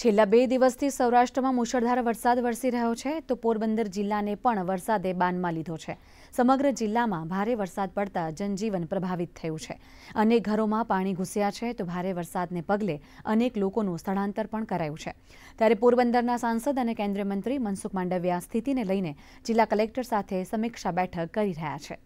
છેલ્લા બે દિવસથી સૌરાષ્ટ્રમાં મુશળધાર વરસાદ વરસી રહ્યો છે તો પોરબંદર જિલ્લાને પણ વરસાદે બાનમાં લીધો છે સમગ્ર જિલ્લામાં ભારે વરસાદ પડતા જનજીવન પ્રભાવિત થયું છે અનેક ઘરોમાં પાણી ઘૂસ્યા છે તો ભારે વરસાદને પગલે અનેક લોકોનું સ્થળાંતર પણ કરાયું છે ત્યારે પોરબંદરના સાંસદ અને કેન્દ્રીય મંત્રી મનસુખ માંડવિયા સ્થિતિને લઈને જિલ્લા કલેક્ટર સાથે સમીક્ષા બેઠક કરી રહ્યા છે